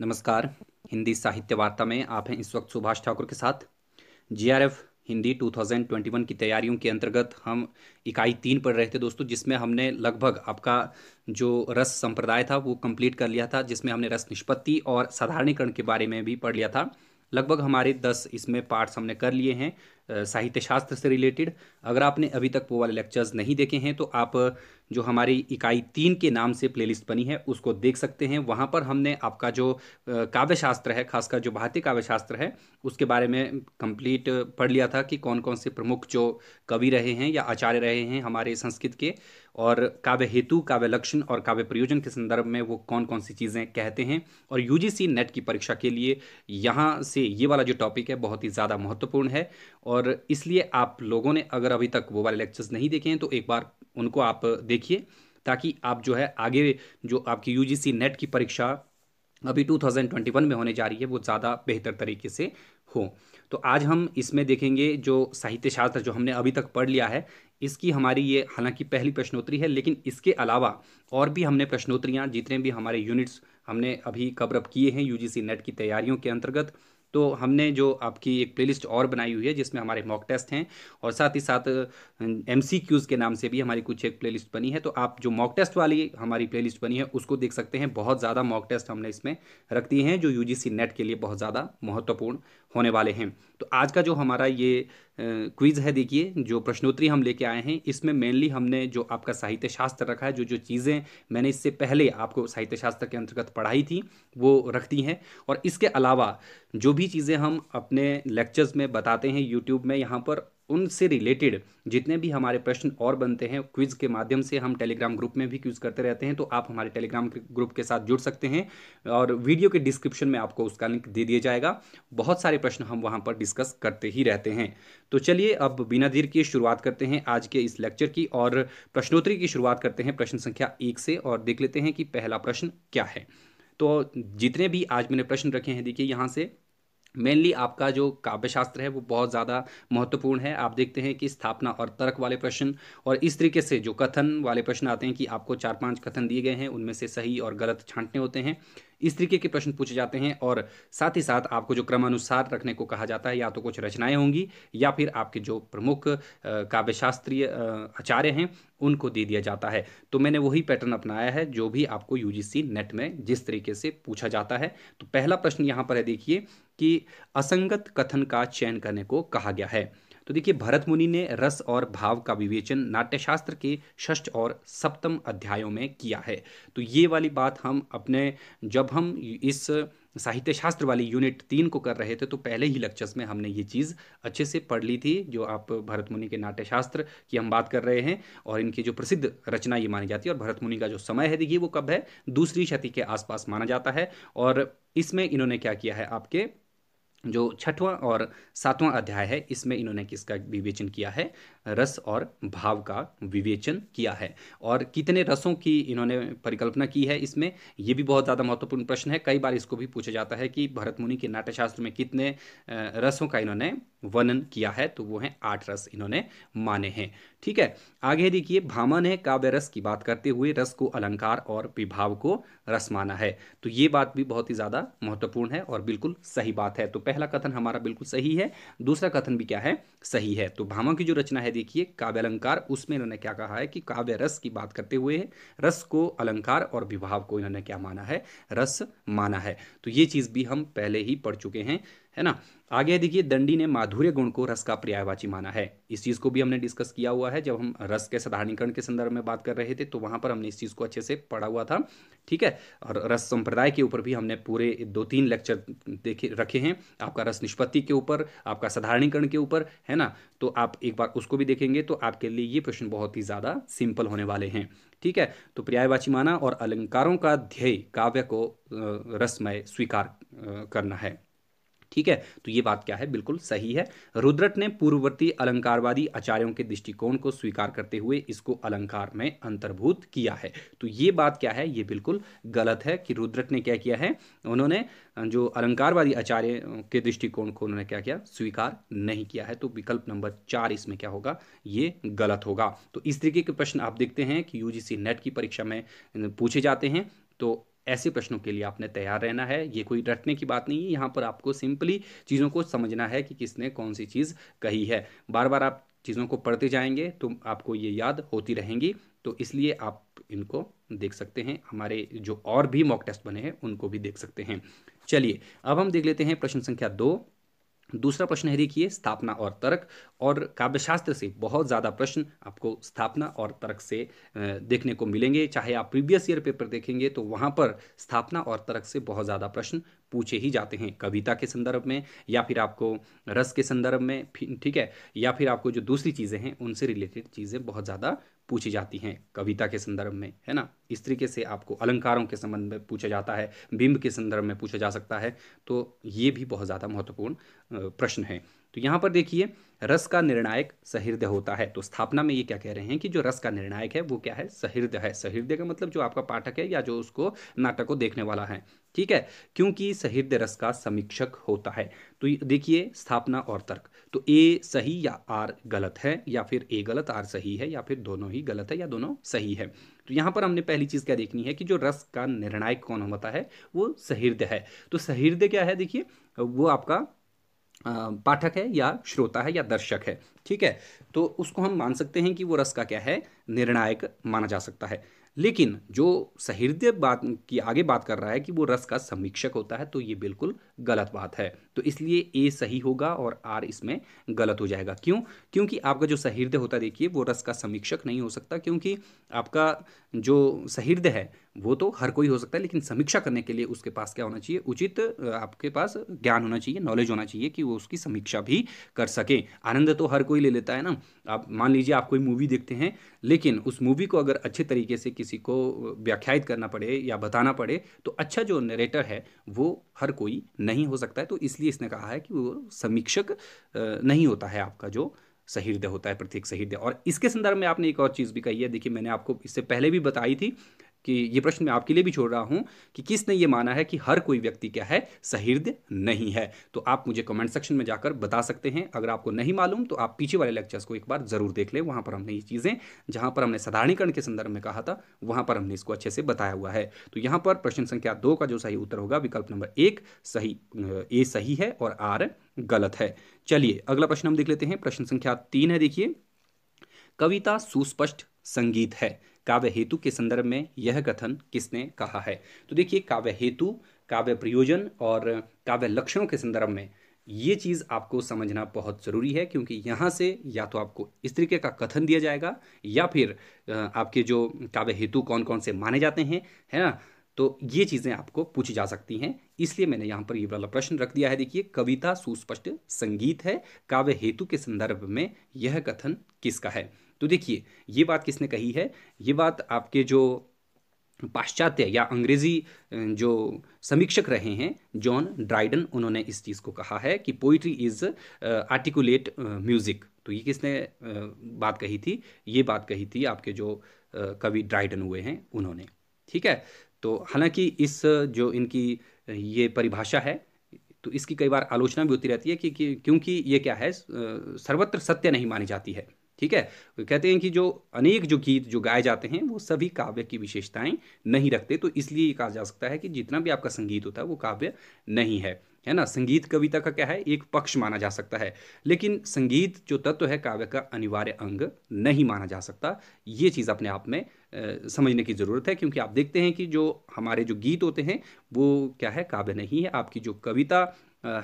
नमस्कार हिंदी साहित्य वार्ता में आप हैं इस वक्त सुभाष ठाकुर के साथ जीआरएफ हिंदी 2021 की तैयारियों के अंतर्गत हम इकाई तीन पढ़ रहे थे दोस्तों जिसमें हमने लगभग आपका जो रस संप्रदाय था वो कंप्लीट कर लिया था जिसमें हमने रस निष्पत्ति और साधारणीकरण के बारे में भी पढ़ लिया था लगभग हमारे दस इसमें पार्ट्स हमने कर लिए हैं साहित्य शास्त्र से रिलेटेड अगर आपने अभी तक वो वाले लेक्चर्स नहीं देखे हैं तो आप जो हमारी इकाई तीन के नाम से प्लेलिस्ट बनी है उसको देख सकते हैं वहाँ पर हमने आपका जो काव्य शास्त्र है खासकर जो भारतीय काव्य शास्त्र है उसके बारे में कंप्लीट पढ़ लिया था कि कौन कौन से प्रमुख जो कवि रहे हैं या आचार्य रहे हैं हमारे संस्कृत के और काव्य हेतु काव्य लक्षण और काव्य प्रयोजन के संदर्भ में वो कौन कौन सी चीज़ें कहते हैं और यूजीसी नेट की परीक्षा के लिए यहाँ से ये वाला जो टॉपिक है बहुत ही ज़्यादा महत्वपूर्ण है और इसलिए आप लोगों ने अगर अभी तक वो वाले लेक्चर्स नहीं देखे हैं तो एक बार उनको आप देखिए ताकि आप जो है आगे जो आपकी यू नेट की परीक्षा अभी 2021 में होने जा रही है वो ज़्यादा बेहतर तरीके से हो तो आज हम इसमें देखेंगे जो साहित्य शास्त्र जो हमने अभी तक पढ़ लिया है इसकी हमारी ये हालांकि पहली प्रश्नोत्तरी है लेकिन इसके अलावा और भी हमने प्रश्नोत्तरियाँ जितने भी हमारे यूनिट्स हमने अभी कवरअप किए हैं यूजीसी नेट की तैयारियों के अंतर्गत तो हमने जो आपकी एक प्लेलिस्ट और बनाई हुई है जिसमें हमारे मॉक टेस्ट हैं और साथ ही साथ एम अं, के नाम से भी हमारी कुछ एक प्लेलिस्ट बनी है तो आप जो मॉक टेस्ट वाली हमारी प्लेलिस्ट बनी है उसको देख सकते हैं बहुत ज़्यादा मॉक टेस्ट हमने इसमें रख दिए हैं जो यू नेट के लिए बहुत ज़्यादा महत्वपूर्ण होने वाले हैं तो आज का जो हमारा ये क्विज़ है देखिए जो प्रश्नोत्तरी हम लेके आए हैं इसमें मेनली हमने जो आपका साहित्य शास्त्र रखा है जो जो चीज़ें मैंने इससे पहले आपको साहित्य शास्त्र के अंतर्गत पढ़ाई थी वो रखती हैं और इसके अलावा जो भी चीज़ें हम अपने लेक्चर्स में बताते हैं यूट्यूब में यहाँ पर उनसे रिलेटेड जितने भी हमारे प्रश्न और बनते हैं क्विज़ के माध्यम से हम टेलीग्राम ग्रुप में भी क्विज़ करते रहते हैं तो आप हमारे टेलीग्राम ग्रुप के साथ जुड़ सकते हैं और वीडियो के डिस्क्रिप्शन में आपको उसका लिंक दे दिया जाएगा बहुत सारे प्रश्न हम वहाँ पर डिस्कस करते ही रहते हैं तो चलिए अब बिना देर की शुरुआत करते हैं आज के इस लेक्चर की और प्रश्नोत्तरी की शुरुआत करते हैं प्रश्न संख्या एक से और देख लेते हैं कि पहला प्रश्न क्या है तो जितने भी आज मैंने प्रश्न रखे हैं देखिए यहाँ से मेनली आपका जो काव्यशास्त्र है वो बहुत ज़्यादा महत्वपूर्ण है आप देखते हैं कि स्थापना और तर्क वाले प्रश्न और इस तरीके से जो कथन वाले प्रश्न आते हैं कि आपको चार पांच कथन दिए गए हैं उनमें से सही और गलत छांटने होते हैं इस तरीके के प्रश्न पूछे जाते हैं और साथ ही साथ आपको जो क्रमानुसार रखने को कहा जाता है या तो कुछ रचनाएं होंगी या फिर आपके जो प्रमुख काव्यशास्त्रीय आचार्य हैं उनको दे दिया जाता है तो मैंने वही पैटर्न अपनाया है जो भी आपको यूजीसी नेट में जिस तरीके से पूछा जाता है तो पहला प्रश्न यहाँ पर है देखिए कि असंगत कथन का चयन करने को कहा गया है तो देखिए भरत मुनि ने रस और भाव का विवेचन नाट्यशास्त्र के षष्ठ और सप्तम अध्यायों में किया है तो ये वाली बात हम अपने जब हम इस साहित्य शास्त्र वाली यूनिट तीन को कर रहे थे तो पहले ही लेक्चर्स में हमने ये चीज़ अच्छे से पढ़ ली थी जो आप भरत मुनि के नाट्यशास्त्र की हम बात कर रहे हैं और इनकी जो प्रसिद्ध रचना ये मानी जाती है और भरत मुनि का जो समय है देखिए वो कब है दूसरी शती के आसपास माना जाता है और इसमें इन्होंने क्या किया है आपके जो छठवां और सातवां अध्याय है इसमें इन्होंने किसका विवेचन किया है रस और भाव का विवेचन किया है और कितने रसों की इन्होंने परिकल्पना की है इसमें ये भी बहुत ज़्यादा महत्वपूर्ण प्रश्न है कई बार इसको भी पूछा जाता है कि भरत मुनि के नाट्यशास्त्र में कितने रसों का इन्होंने वर्णन किया है तो वो हैं आठ रस इन्होंने माने हैं ठीक है आगे देखिए भामा ने काव्य रस की बात करते हुए रस को अलंकार और विभाव को रस माना है तो ये बात भी बहुत ही ज़्यादा महत्वपूर्ण है और बिल्कुल सही बात है तो पहला कथन हमारा बिल्कुल सही है दूसरा कथन भी क्या है सही है तो भामा की जो रचना है देखिए काव्य अलंकार उसमें इन्होंने क्या कहा है कि काव्य रस की बात करते हुए है रस को अलंकार और विभाव को इन्होंने क्या माना है रस माना है तो ये चीज़ भी हम पहले ही पढ़ चुके हैं है ना आगे देखिए दंडी ने माधुर्य गुण को रस का पर्यायवाची माना है इस चीज़ को भी हमने डिस्कस किया हुआ है जब हम रस के साधारणीकरण के संदर्भ में बात कर रहे थे तो वहां पर हमने इस चीज़ को अच्छे से पढ़ा हुआ था ठीक है और रस संप्रदाय के ऊपर भी हमने पूरे दो तीन लेक्चर देखे रखे हैं आपका रस निष्पत्ति के ऊपर आपका साधारणीकरण के ऊपर है ना तो आप एक बार उसको भी देखेंगे तो आपके लिए ये प्रश्न बहुत ही ज़्यादा सिंपल होने वाले हैं ठीक है तो पर्यायवाची माना और अलंकारों का ध्येय काव्य को रसमय स्वीकार करना है ठीक है तो ये बात क्या है बिल्कुल सही है रुद्रट ने पूर्ववर्ती अलंकारवादी आचार्यों के दृष्टिकोण को स्वीकार करते हुए इसको अलंकार में अंतर्भूत किया है तो ये बात क्या है ये बिल्कुल गलत है कि रुद्रट ने क्या किया है उन्होंने जो अलंकारवादी आचार्य के दृष्टिकोण को उन्होंने क्या किया स्वीकार नहीं किया है तो विकल्प नंबर चार इसमें क्या होगा ये गलत होगा तो इस तरीके के प्रश्न आप देखते हैं कि यूजीसी नेट की परीक्षा में पूछे जाते हैं तो ऐसे प्रश्नों के लिए आपने तैयार रहना है ये कोई रटने की बात नहीं है यहाँ पर आपको सिंपली चीज़ों को समझना है कि किसने कौन सी चीज़ कही है बार बार आप चीज़ों को पढ़ते जाएंगे तो आपको ये याद होती रहेंगी तो इसलिए आप इनको देख सकते हैं हमारे जो और भी मॉक टेस्ट बने हैं उनको भी देख सकते हैं चलिए अब हम देख लेते हैं प्रश्न संख्या दो दूसरा प्रश्न है देखिए स्थापना और तर्क और काव्यशास्त्र से बहुत ज़्यादा प्रश्न आपको स्थापना और तर्क से देखने को मिलेंगे चाहे आप प्रीवियस ईयर पेपर देखेंगे तो वहाँ पर स्थापना और तर्क से बहुत ज़्यादा प्रश्न पूछे ही जाते हैं कविता के संदर्भ में या फिर आपको रस के संदर्भ में ठीक है या फिर आपको जो दूसरी चीज़ें हैं उनसे रिलेटेड चीज़ें बहुत ज़्यादा पूछी जाती हैं कविता के संदर्भ में है ना इस तरीके से आपको अलंकारों के संबंध में पूछा जाता है बिंब के संदर्भ में पूछा जा सकता है तो ये भी बहुत ज़्यादा महत्वपूर्ण प्रश्न है तो यहाँ पर देखिए रस का निर्णायक सहृदय होता है तो स्थापना में ये क्या कह रहे हैं कि जो रस का निर्णायक है वो क्या है सहृदय है सहृदय का मतलब जो आपका पाठक है या जो उसको नाटक को देखने वाला है ठीक है क्योंकि सहृदय रस का समीक्षक होता है तो देखिए स्थापना और तर्क तो ए सही या आर गलत है या फिर ए गलत आर सही है या फिर दोनों ही गलत है या दोनों सही है तो यहाँ पर हमने पहली चीज़ क्या देखनी है कि जो रस का निर्णायक कौन होता है वो सहृदय है तो सहृदय क्या है देखिए वो आपका पाठक है या श्रोता है या दर्शक है ठीक है तो उसको हम मान सकते हैं कि वो रस का क्या है निर्णायक माना जा सकता है लेकिन जो सहृदय बात की आगे बात कर रहा है कि वो रस का समीक्षक होता है तो ये बिल्कुल गलत बात है तो इसलिए ए सही होगा और आर इसमें गलत हो जाएगा क्यों क्योंकि आपका जो सहृदय होता है देखिए वो रस का समीक्षक नहीं हो सकता क्योंकि आपका जो सहृदय है वो तो हर कोई हो सकता है लेकिन समीक्षा करने के लिए उसके पास क्या होना चाहिए उचित आपके पास ज्ञान होना चाहिए नॉलेज होना चाहिए कि वो उसकी समीक्षा भी कर सके आनंद तो हर कोई ले लेता है ना आप मान लीजिए आप कोई मूवी देखते हैं लेकिन उस मूवी को अगर अच्छे तरीके से किसी को व्याख्यात करना पड़े या बताना पड़े तो अच्छा जो नरेटर है वो हर कोई नहीं हो सकता है तो इसलिए इसने कहा है कि वो समीक्षक नहीं होता है आपका जो सहृदय होता है प्रत्येक सहृदय और इसके संदर्भ में आपने एक और चीज़ भी कही है देखिए मैंने आपको इससे पहले भी बताई थी कि ये प्रश्न मैं आपके लिए भी छोड़ रहा हूँ कि किसने ये माना है कि हर कोई व्यक्ति क्या है सहृदय नहीं है तो आप मुझे कमेंट सेक्शन में जाकर बता सकते हैं अगर आपको नहीं मालूम तो आप पीछे वाले लेक्चर्स को एक बार ज़रूर देख लें वहाँ पर हमने ये चीज़ें जहाँ पर हमने साधारणीकरण के संदर्भ में कहा था वहाँ पर हमने इसको अच्छे से बताया हुआ है तो यहाँ पर प्रश्न संख्या दो का जो सही उत्तर होगा विकल्प नंबर एक सही ए सही है और आर गलत है चलिए अगला प्रश्न हम देख लेते हैं प्रश्न संख्या तीन है देखिए कविता सुस्पष्ट संगीत है काव्य हेतु के संदर्भ में यह कथन किसने कहा है तो देखिए काव्य हेतु काव्य प्रयोजन और काव्य लक्षणों के संदर्भ में ये चीज़ आपको समझना बहुत ज़रूरी है क्योंकि यहाँ से या तो आपको इस तरीके का कथन दिया जाएगा या फिर आपके जो काव्य हेतु कौन कौन से माने जाते हैं है ना तो ये चीज़ें आपको पूछी जा सकती हैं इसलिए मैंने यहाँ पर ये वाला प्रश्न रख दिया है देखिए कविता सुस्पष्ट संगीत है काव्य हेतु के संदर्भ में यह कथन किसका है तो देखिए ये बात किसने कही है ये बात आपके जो पाश्चात्य या अंग्रेज़ी जो समीक्षक रहे हैं जॉन ड्राइडन उन्होंने इस चीज़ को कहा है कि पोइट्री इज़ आर्टिकुलेट म्यूज़िक तो ये किसने बात कही थी ये बात कही थी आपके जो कवि ड्राइडन हुए हैं उन्होंने ठीक है तो हालांकि इस जो इनकी ये परिभाषा है तो इसकी कई बार आलोचना भी होती रहती है कि, कि क्योंकि ये क्या है सर्वत्र सत्य नहीं मानी जाती है ठीक है कहते हैं कि जो अनेक जो गीत जो गाए जाते हैं वो सभी काव्य की विशेषताएं नहीं रखते तो इसलिए कहा जा सकता है कि जितना भी आपका संगीत होता है वो काव्य नहीं है है ना संगीत कविता का क्या है एक पक्ष माना जा सकता है लेकिन संगीत जो तत्व है काव्य का अनिवार्य अंग नहीं माना जा सकता ये चीज़ अपने आप में समझने की ज़रूरत है क्योंकि आप देखते हैं कि जो हमारे जो गीत होते हैं वो क्या है काव्य नहीं है आपकी जो कविता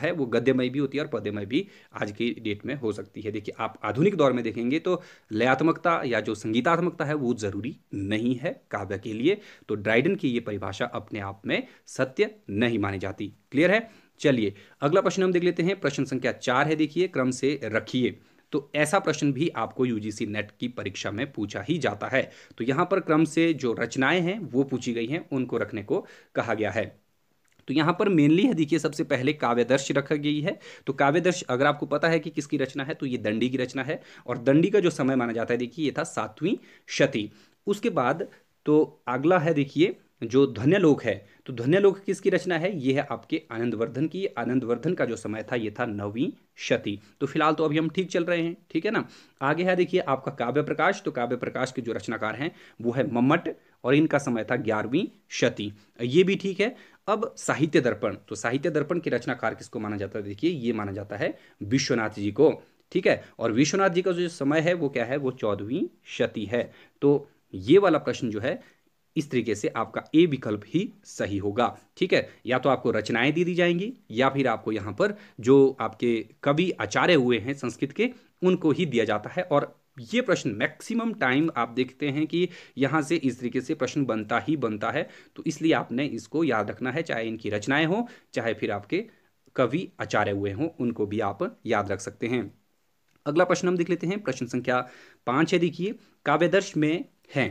है वो गद्यमय भी होती है और पद्यमय भी आज की डेट में हो सकती है देखिए आप आधुनिक दौर में देखेंगे तो लयात्मकता या जो संगीतात्मकता है वो ज़रूरी नहीं है काव्य के लिए तो ड्राइडन की ये परिभाषा अपने आप में सत्य नहीं मानी जाती क्लियर है चलिए अगला प्रश्न हम देख लेते हैं प्रश्न संख्या चार है देखिए क्रम से रखिए तो ऐसा प्रश्न भी आपको यूजीसी नेट की परीक्षा में पूछा ही जाता है तो यहां पर क्रम से जो रचनाएं हैं वो पूछी गई हैं उनको रखने को कहा गया है तो यहाँ पर मेनली है देखिए सबसे पहले काव्यदर्श रखा गई है तो काव्यदर्श अगर आपको पता है कि किसकी रचना है तो ये दंडी की रचना है और दंडी का जो समय माना जाता है देखिए ये था सातवीं शती उसके बाद तो अगला है देखिए जो धन्यलोक है तो धन्यलोक किसकी रचना है ये है आपके आनंदवर्धन की आनंदवर्धन का जो समय था ये था नवी शती तो फिलहाल तो अभी हम ठीक चल रहे हैं ठीक है ना आगे है देखिए आपका काव्य प्रकाश तो काव्य प्रकाश के जो रचनाकार हैं वो है मम्मट और इनका समय था ग्यारहवीं शती ये भी ठीक है अब साहित्य दर्पण तो साहित्य दर्पण के रचनाकार किसको माना जाता है देखिए ये माना जाता है विश्वनाथ जी को ठीक है और विश्वनाथ जी का जो समय है वो क्या है वो चौदहवीं शती है तो ये वाला प्रश्न जो है इस तरीके से आपका ए विकल्प ही सही होगा ठीक है या तो आपको रचनाएं दी दी जाएंगी या फिर आपको यहाँ पर जो आपके कवि आचार्य हुए हैं संस्कृत के उनको ही दिया जाता है और ये प्रश्न मैक्सिमम टाइम आप देखते हैं कि यहाँ से इस तरीके से प्रश्न बनता ही बनता है तो इसलिए आपने इसको याद रखना है चाहे इनकी रचनाएं हो चाहे फिर आपके कवि आचार्य हुए हों उनको भी आप याद रख सकते हैं अगला प्रश्न हम देख लेते हैं प्रश्न संख्या पाँच है देखिए काव्यदर्श में है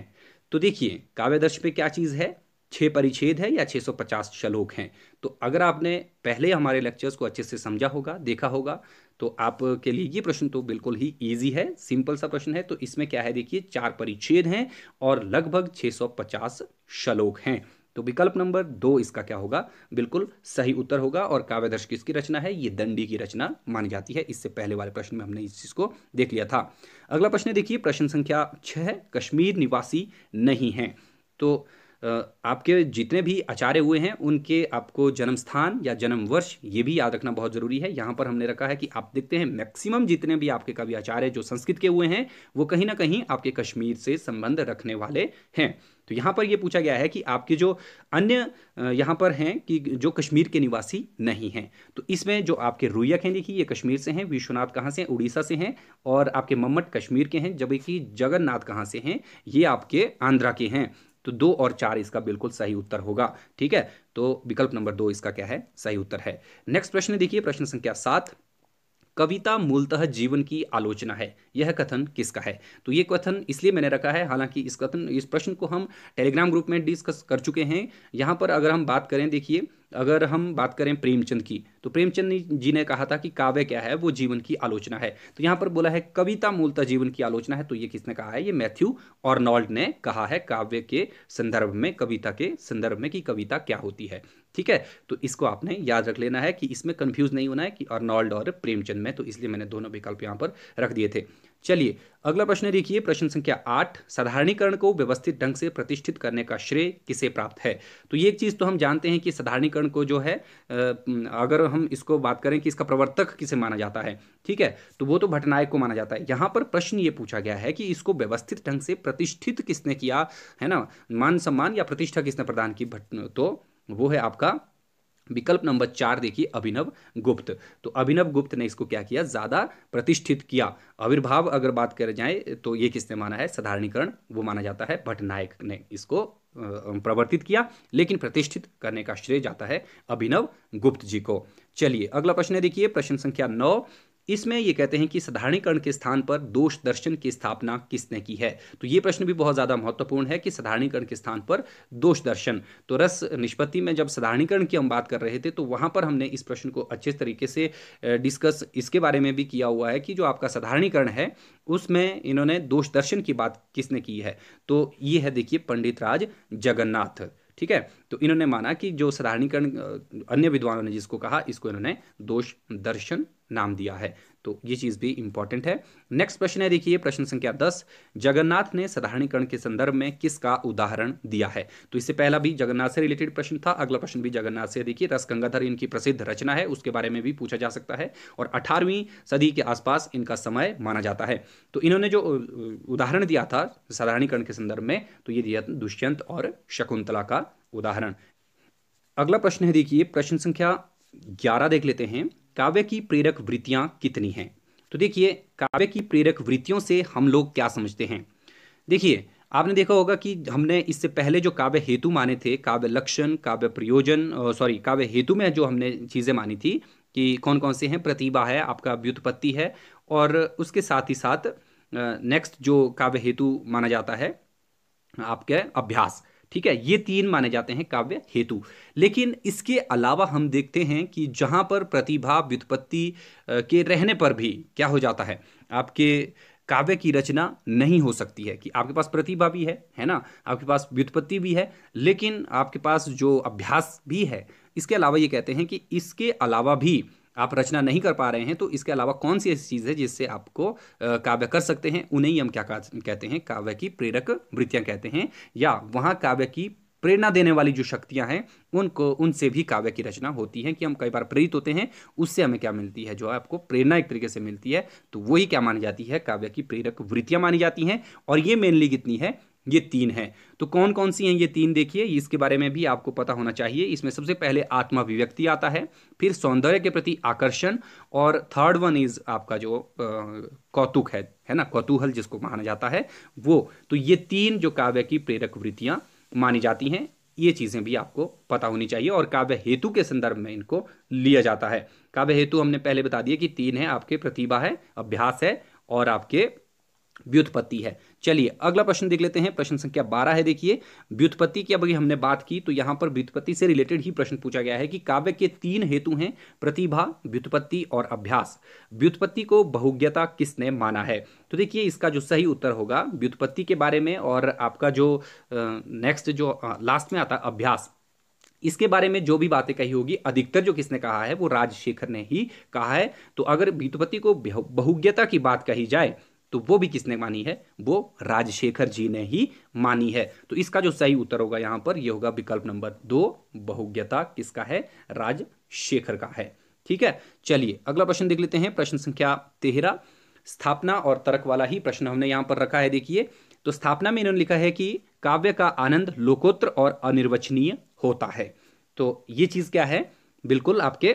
तो देखिए काव्यदर्श में क्या चीज़ है छः परिच्छेद है या 650 श्लोक हैं तो अगर आपने पहले हमारे लेक्चर्स को अच्छे से समझा होगा देखा होगा तो आपके लिए ये प्रश्न तो बिल्कुल ही ईजी है सिंपल सा प्रश्न है तो इसमें क्या है देखिए चार परिच्छेद हैं और लगभग 650 श्लोक हैं तो विकल्प नंबर दो इसका क्या होगा बिल्कुल सही उत्तर होगा और काव्यदर्श किसकी रचना है ये दंडी की रचना मानी जाती है इससे पहले वाले प्रश्न में हमने इस चीज़ को देख लिया था अगला प्रश्न देखिए प्रश्न संख्या छह कश्मीर निवासी नहीं है तो आपके जितने भी आचार्य हुए हैं उनके आपको जन्म स्थान या जन्म वर्ष ये भी याद रखना बहुत ज़रूरी है यहाँ पर हमने रखा है कि आप देखते हैं मैक्सिमम जितने भी आपके कवि आचार्य जो संस्कृत के हुए हैं वो कहीं ना कहीं आपके कश्मीर से संबंध रखने वाले हैं तो यहाँ पर ये पूछा गया है कि आपके जो अन्य यहाँ पर हैं कि जो कश्मीर के निवासी नहीं हैं तो इसमें जो आपके रुयक हैं देखिए ये कश्मीर से हैं विश्वनाथ कहाँ से हैं उड़ीसा से हैं और आपके मम्मट कश्मीर के हैं जबकि जगन्नाथ कहाँ से हैं ये आपके आंध्रा के हैं तो दो और चार इसका बिल्कुल सही उत्तर होगा ठीक है तो विकल्प नंबर दो इसका क्या है सही उत्तर है नेक्स्ट प्रश्न देखिए प्रश्न संख्या सात कविता मूलतः जीवन की आलोचना है यह कथन किसका है तो ये कथन इसलिए मैंने रखा है हालांकि इस कथन इस प्रश्न को हम टेलीग्राम ग्रुप में डिस्कस कर चुके हैं यहाँ पर अगर हम बात करें देखिए अगर हम बात करें प्रेमचंद की तो प्रेमचंद जी ने कहा था कि काव्य क्या है वो जीवन की आलोचना है तो यहाँ पर बोला है कविता मूलतः जीवन की आलोचना है तो ये किसने कहा है ये मैथ्यू ऑर्नॉल्ड ने कहा है काव्य के संदर्भ में कविता के संदर्भ में कि कविता क्या होती है ठीक है तो इसको आपने याद रख लेना है कि इसमें कंफ्यूज नहीं होना है कि अर्नॉल्ड और प्रेमचंद में तो इसलिए मैंने दोनों विकल्प यहाँ पर रख दिए थे चलिए अगला प्रश्न देखिए प्रश्न संख्या आठ साधारणीकरण को व्यवस्थित ढंग से प्रतिष्ठित करने का श्रेय किसे प्राप्त है तो ये एक चीज़ तो हम जानते हैं कि साधारणीकरण को जो है अगर हम इसको बात करें कि इसका प्रवर्तक किसे माना जाता है ठीक है तो वो तो भटनायक को माना जाता है यहाँ पर प्रश्न ये पूछा गया है कि इसको व्यवस्थित ढंग से प्रतिष्ठित किसने किया है ना मान सम्मान या प्रतिष्ठा किसने प्रदान की भट तो वो है आपका विकल्प नंबर चार देखिए अभिनव गुप्त तो अभिनव गुप्त ने इसको क्या किया ज़्यादा प्रतिष्ठित किया आविर्भाव अगर बात कर जाए तो ये किसने माना है साधारणीकरण वो माना जाता है भटनायक ने इसको प्रवर्तित किया लेकिन प्रतिष्ठित करने का श्रेय जाता है अभिनव गुप्त जी को चलिए अगला प्रश्न देखिए प्रश्न संख्या नौ इसमें ये कहते हैं कि साधारणीकरण के स्थान पर दोष दर्शन की स्थापना किसने की है तो ये प्रश्न भी बहुत ज़्यादा महत्वपूर्ण है कि साधारणीकरण के स्थान पर दोष दर्शन तो रस निष्पत्ति में जब साधारणीकरण की हम बात कर रहे थे तो वहां पर हमने इस प्रश्न को अच्छे तरीके से डिस्कस इसके बारे में भी किया हुआ है कि जो आपका साधारणीकरण है उसमें इन्होंने दोष दर्शन की बात किसने की है तो ये है देखिए पंडित राज जगन्नाथ ठीक है तो इन्होंने माना कि जो साधारणीकरण अन्य विद्वानों ने जिसको कहा इसको इन्होंने दोष दर्शन नाम दिया है तो ये चीज़ भी इंपॉर्टेंट है नेक्स्ट प्रश्न है देखिए प्रश्न संख्या दस जगन्नाथ ने साधारणीकरण के संदर्भ में किसका उदाहरण दिया है तो इससे पहला भी जगन्नाथ से रिलेटेड प्रश्न था अगला प्रश्न भी जगन्नाथ से देखिए रस गंगाधर इनकी प्रसिद्ध रचना है उसके बारे में भी पूछा जा सकता है और अठारहवीं सदी के आसपास इनका समय माना जाता है तो इन्होंने जो उदाहरण दिया था साधारणीकरण के संदर्भ में तो ये दिया दुष्यंत और शकुंतला का उदाहरण अगला प्रश्न है देखिए प्रश्न संख्या ग्यारह देख लेते हैं काव्य की प्रेरक वृत्तियां कितनी हैं तो देखिए काव्य की प्रेरक वृत्तियों से हम लोग क्या समझते हैं देखिए आपने देखा होगा कि हमने इससे पहले जो काव्य हेतु माने थे काव्य लक्षण काव्य प्रयोजन सॉरी काव्य हेतु में जो हमने चीज़ें मानी थी कि कौन कौन से हैं प्रतिभा है आपका व्युत्पत्ति है और उसके साथ ही साथ नेक्स्ट जो काव्य हेतु माना जाता है आपके अभ्यास ठीक है ये तीन माने जाते हैं काव्य हेतु लेकिन इसके अलावा हम देखते हैं कि जहाँ पर प्रतिभा व्युत्पत्ति के रहने पर भी क्या हो जाता है आपके काव्य की रचना नहीं हो सकती है कि आपके पास प्रतिभा भी है है ना आपके पास व्युत्पत्ति भी है लेकिन आपके पास जो अभ्यास भी है इसके अलावा ये कहते हैं कि इसके अलावा भी आप रचना नहीं कर पा रहे हैं तो इसके अलावा कौन सी ऐसी चीज़ है जिससे आपको काव्य कर सकते हैं उन्हें ही हम क्या कहते हैं काव्य की प्रेरक वृत्तियाँ कहते हैं या वहाँ काव्य की प्रेरणा देने वाली जो शक्तियाँ हैं उनको उनसे भी काव्य की रचना होती है कि हम कई बार प्रेरित होते हैं उससे हमें क्या मिलती है जो है आपको प्रेरणा एक तरीके से मिलती है तो वही क्या मानी जाती है काव्य की प्रेरक वृत्तियाँ मानी जाती हैं और ये मेनली कितनी है ये तीन है तो कौन कौन सी हैं ये तीन देखिए इसके बारे में भी आपको पता होना चाहिए इसमें सबसे पहले आत्माभिव्यक्ति आता है फिर सौंदर्य के प्रति आकर्षण और थर्ड वन इज आपका जो कौतुक है है ना कौतूहल जिसको माना जाता है वो तो ये तीन जो काव्य की प्रेरक वृत्तियां मानी जाती हैं ये चीज़ें भी आपको पता होनी चाहिए और काव्य हेतु के संदर्भ में इनको लिया जाता है काव्य हेतु हमने पहले बता दिया कि तीन है आपके प्रतिभा है अभ्यास है और आपके व्युत्पत्ति है चलिए अगला प्रश्न देख लेते हैं प्रश्न संख्या बारह है देखिए व्युत्पत्ति की अभी हमने बात की तो यहां पर व्युत्पत्ति से रिलेटेड ही प्रश्न पूछा गया है कि काव्य के तीन हेतु हैं प्रतिभा व्युत्पत्ति और अभ्यास व्युत्पत्ति को बहुज्ञता किसने माना है तो देखिए इसका जो सही उत्तर होगा व्युत्पत्ति के बारे में और आपका जो नेक्स्ट जो लास्ट में आता अभ्यास इसके बारे में जो भी बातें कही होगी अधिकतर जो किसने कहा है वो राजशेखर ने ही कहा है तो अगर व्युत्पत्ति को बहुज्ञता की बात कही जाए तो वो भी किसने मानी है वो राजशेखर जी ने ही मानी है तो इसका जो सही उत्तर होगा यहां पर यह होगा विकल्प नंबर दो बहुज्ञता किसका है राजशेखर का है ठीक है चलिए अगला प्रश्न देख लेते हैं प्रश्न संख्या तेहरा स्थापना और तर्क वाला ही प्रश्न हमने यहां पर रखा है देखिए तो स्थापना में इन्होंने लिखा है कि काव्य का आनंद लोकोत्र और अनिर्वचनीय होता है तो ये चीज़ क्या है बिल्कुल आपके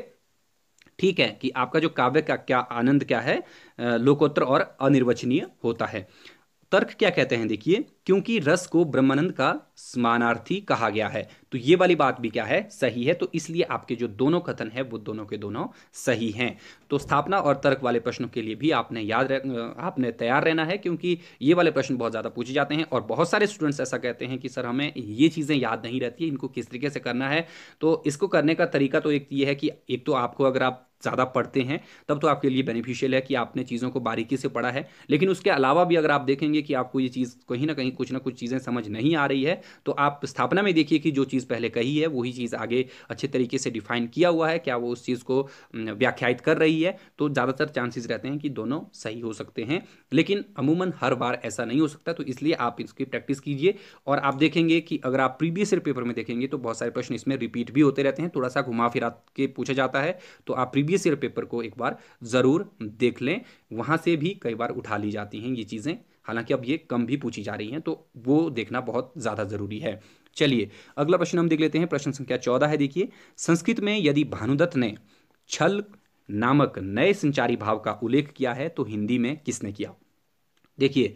ठीक है कि आपका जो काव्य का क्या आनंद क्या है लोकोत्तर और अनिर्वचनीय होता है तर्क क्या कहते हैं देखिए क्योंकि रस को ब्रह्मानंद का समानार्थी कहा गया है तो ये वाली बात भी क्या है सही है तो इसलिए आपके जो दोनों कथन है वो दोनों के दोनों सही हैं तो स्थापना और तर्क वाले प्रश्नों के लिए भी आपने याद आपने तैयार रहना है क्योंकि ये वाले प्रश्न बहुत ज़्यादा पूछे जाते हैं और बहुत सारे स्टूडेंट्स ऐसा कहते हैं कि सर हमें ये चीज़ें याद नहीं रहती इनको किस तरीके से करना है तो इसको करने का तरीका तो एक ये है कि एक तो आपको अगर आप ज़्यादा पढ़ते हैं तब तो आपके लिए बेनिफिशियल है कि आपने चीज़ों को बारीकी से पढ़ा है लेकिन उसके अलावा भी अगर आप देखेंगे कि आपको ये चीज़ कहीं ना कहीं कुछ ना कुछ चीज़ें समझ नहीं आ रही है तो आप स्थापना में देखिए कि जो चीज़ पहले कही है वही चीज़ आगे अच्छे तरीके से डिफाइन किया हुआ है क्या वो उस चीज़ को व्याख्यात कर रही है तो ज़्यादातर चांसेस रहते हैं कि दोनों सही हो सकते हैं लेकिन अमूमन हर बार ऐसा नहीं हो सकता तो इसलिए आप इसकी प्रैक्टिस कीजिए और आप देखेंगे कि अगर आप प्रीवियस पेपर में देखेंगे तो बहुत सारे प्रश्न इसमें रिपीट भी होते रहते हैं थोड़ा सा घुमा फिरा के पूछा जाता है तो आप प्रीवियस ईयर पेपर को एक बार ज़रूर देख लें वहाँ से भी कई बार उठा ली जाती हैं ये चीज़ें हालांकि अब ये कम भी पूछी जा रही हैं तो वो देखना बहुत ज़्यादा ज़रूरी है चलिए अगला प्रश्न हम देख लेते हैं प्रश्न संख्या चौदह है देखिए संस्कृत में यदि भानुदत्त ने छल नामक नए संचारी भाव का उल्लेख किया है तो हिंदी में किसने किया देखिए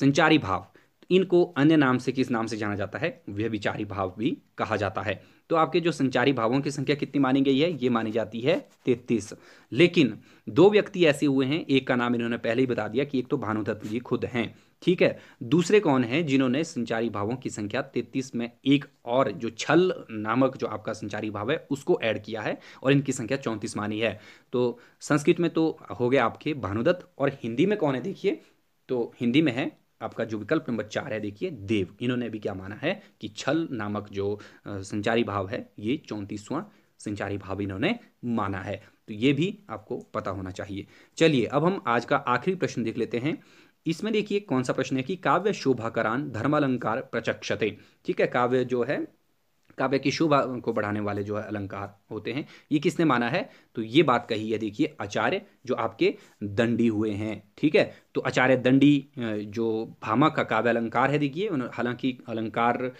संचारी भाव इनको अन्य नाम से किस नाम से जाना जाता है वह विचारी भाव भी कहा जाता है तो आपके जो संचारी भावों की संख्या कितनी मानी गई है ये मानी जाती है तैतीस लेकिन दो व्यक्ति ऐसे हुए हैं एक का नाम इन्होंने पहले ही बता दिया कि एक तो भानुदत्त जी खुद हैं ठीक है दूसरे कौन हैं जिन्होंने संचारी भावों की संख्या तैतीस में एक और जो छल नामक जो आपका संचारी भाव है उसको ऐड किया है और इनकी संख्या चौंतीस मानी है तो संस्कृत में तो हो गए आपके भानुदत्त और हिंदी में कौन है देखिए तो हिंदी में है आपका जो विकल्प नंबर चार है देखिए देव इन्होंने भी क्या माना है कि छल नामक जो संचारी भाव है ये चौंतीसवां संचारी भाव इन्होंने माना है तो ये भी आपको पता होना चाहिए चलिए अब हम आज का आखिरी प्रश्न देख लेते हैं इसमें देखिए कौन सा प्रश्न है कि काव्य शोभाकरान धर्मालंकार प्रचक्षते ठीक है काव्य जो है काव्य की शोभा को बढ़ाने वाले जो है अलंकार होते हैं ये किसने माना है तो ये बात कही है देखिए आचार्य जो आपके दंडी हुए हैं ठीक है तो आचार्य दंडी जो भामा का काव्य अलंकार है देखिए हालांकि अलंकार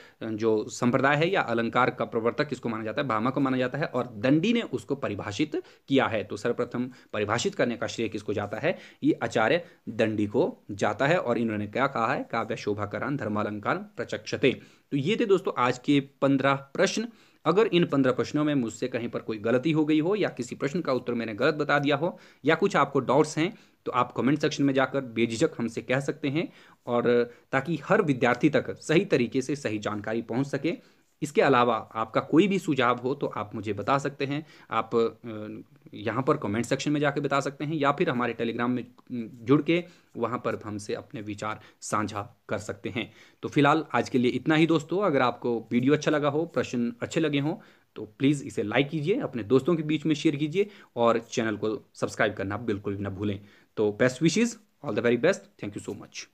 जो संप्रदाय है या अलंकार का प्रवर्तक किसको माना जाता है भामा को माना जाता है और दंडी ने उसको परिभाषित किया है तो सर्वप्रथम परिभाषित करने का श्रेय किसको जाता है ये आचार्य दंडी को जाता है और इन्होंने क्या कहा है काव्य शोभाकरण धर्मालंकार प्रचक्षते तो ये थे दोस्तों आज के पंद्रह प्रश्न अगर इन पंद्रह प्रश्नों में मुझसे कहीं पर कोई गलती हो गई हो या किसी प्रश्न का उत्तर मैंने गलत बता दिया हो या कुछ आपको डाउट्स हैं तो आप कमेंट सेक्शन में जाकर बेझिझक हमसे कह सकते हैं और ताकि हर विद्यार्थी तक सही तरीके से सही जानकारी पहुंच सके इसके अलावा आपका कोई भी सुझाव हो तो आप मुझे बता सकते हैं आप यहाँ पर कमेंट सेक्शन में जाकर बता सकते हैं या फिर हमारे टेलीग्राम में जुड़ के वहाँ पर हमसे अपने विचार साझा कर सकते हैं तो फिलहाल आज के लिए इतना ही दोस्तों अगर आपको वीडियो अच्छा लगा हो प्रश्न अच्छे लगे हों तो प्लीज़ इसे लाइक कीजिए अपने दोस्तों के बीच में शेयर कीजिए और चैनल को सब्सक्राइब करना बिल्कुल भी ना भूलें So best wishes, all the very best. Thank you so much.